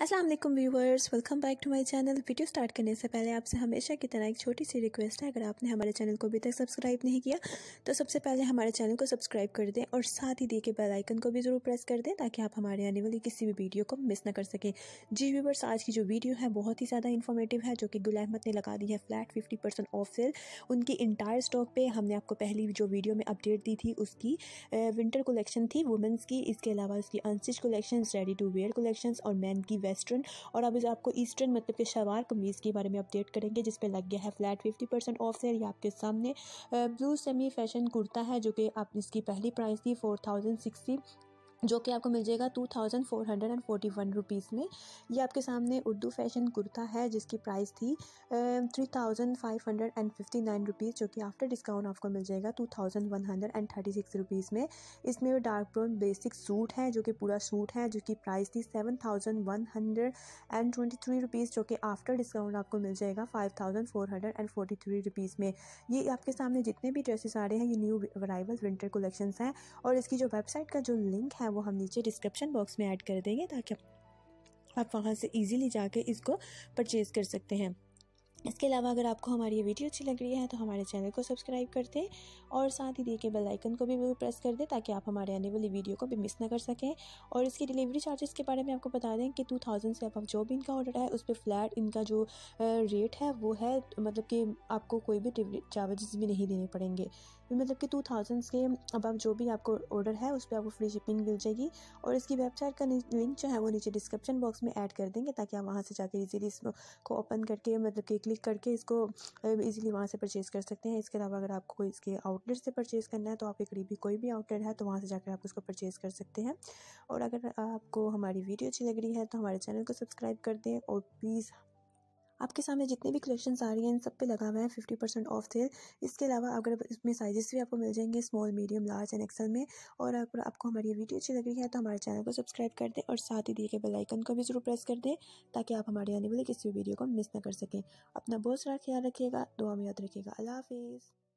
Aslam viewers welcome back to my channel video start करने से पहले आपसे हमेशा की तरह एक छोटी सी रिक्वेस्ट है अगर आपने हमारे चैनल को अभी तक सब्सक्राइब नहीं किया तो सबसे पहले हमारे चैनल को सब्सक्राइब कर दें और साथ ही दिए के बेल आइकन को भी ज़रूर प्रेस कर दें ताकि आप हमारे आने वाली किसी भी वीडियो को मिस ना कर सकें जी व्यूवर्स आज की जो वीडियो है बहुत ही ज़्यादा इन्फॉर्मेटिव है जो कि गुल अहमद ने लगा दी है फ्लैट फिफ्टी ऑफ सेल उनकी इंटायर स्टॉक पर हमने आपको पहली जो वीडियो में अपडेट दी थी उसकी विंटर कलेक्शन थी वुमेंस की इसके अलावा उसकी unstitch collection ready to wear collection और मैन की वेस्टर्न और अब आपको ईस्टर्न मतलब कि शलवार कमीज़ के बारे में अपडेट करेंगे जिस पर लग गया है flat fifty percent off sale ये आपके सामने ब्लू सेमी फैशन कुर्ता है जो कि आप इसकी पहली प्राइस थी फोर थाउजेंड सिक्सटी जो कि आपको मिल जाएगा two thousand four hundred and forty one rupees में ये आपके सामने उर्दू फैशन कुर्ता है जिसकी प्राइस थी three thousand five hundred and fifty nine rupees जो कि आफ्टर डिस्काउंट आपको मिल जाएगा two thousand one hundred and thirty six rupees में इसमें वो डार्क ब्राउन बेसिक सूट है जो कि पूरा सूट है जो कि प्राइस थी seven thousand one hundred and twenty three rupees जो कि आफ्टर डिस्काउंट आपको मिल जाएगा five thousand four hundred and forty three rupees में ये आपके सामने जितने भी ड्रेसेस आ रहे हैं ये न्यू अराइवल विंटर कलेक्शन हैं और इसकी जो वेबसाइट का जो लिंक है है वो हम नीचे डिस्क्रिप्शन बॉक्स में ऐड कर देंगे ताकि आप वहाँ से ईजिली जाके इसको परचेज़ कर सकते हैं इसके अलावा अगर आपको हमारी ये वीडियो अच्छी लग रही है तो हमारे चैनल को सब्सक्राइब कर दें और साथ ही दिए के बेल आइकन को भी प्रेस कर दें ताकि आप हमारे आने वाली वीडियो को भी मिस ना कर सकें और इसकी डिलीवरी चार्जेस के बारे में आपको बता दें कि टू थाउजेंड से अब जो भी इनका ऑर्डर है उस पर फ्लैट इनका जो रेट है वो है मतलब कि आपको कोई भी चार्जेस भी नहीं देने पड़ेंगे मतलब कि टू थाउजेंड से अब आप जो भी आपको ऑर्डर है उस पर आपको फ्री शिपिंग मिल जाएगी और इसकी वेबसाइट का लिंक जो है वो नीचे डिस्क्रिप्शन बॉक्स में ऐड कर देंगे ताकि आप वहाँ से जाकर ईजीली इसको ओपन करके मतलब कि क्लिक करके इसको इजीली वहाँ से परचेज़ कर सकते हैं इसके अलावा अगर आपको कोई इसके आउटलेट से परचेज़ करना है तो आपके करीबी कोई भी आउटलेट है तो वहाँ से जाकर आप उसको परचेज़ कर सकते हैं और अगर आपको हमारी वीडियो अच्छी लग रही है तो हमारे चैनल को सब्सक्राइब कर दें और प्लीज़ आपके सामने जितने भी कलेक्शन आ रही हैं इन सब पे लगा हुआ है फिफ्टी परसेंट ऑफ सेल इसके अलावा अगर इसमें साइजेस भी आपको मिल जाएंगे small medium large and XL में और अगर आपको हमारी वीडियो अच्छी लग रही है तो हमारे चैनल को सब्सक्राइब कर दें और साथ ही दिए गए बेलाइकन को भी जरूर प्रेस कर दें ताकि आप हमारे आने वाली किसी वीडियो को मिस ना कर सकें अपना बहुत सारा ख्याल रखिएगा दुआ में याद रखिएगा अल्लाह हाफिज़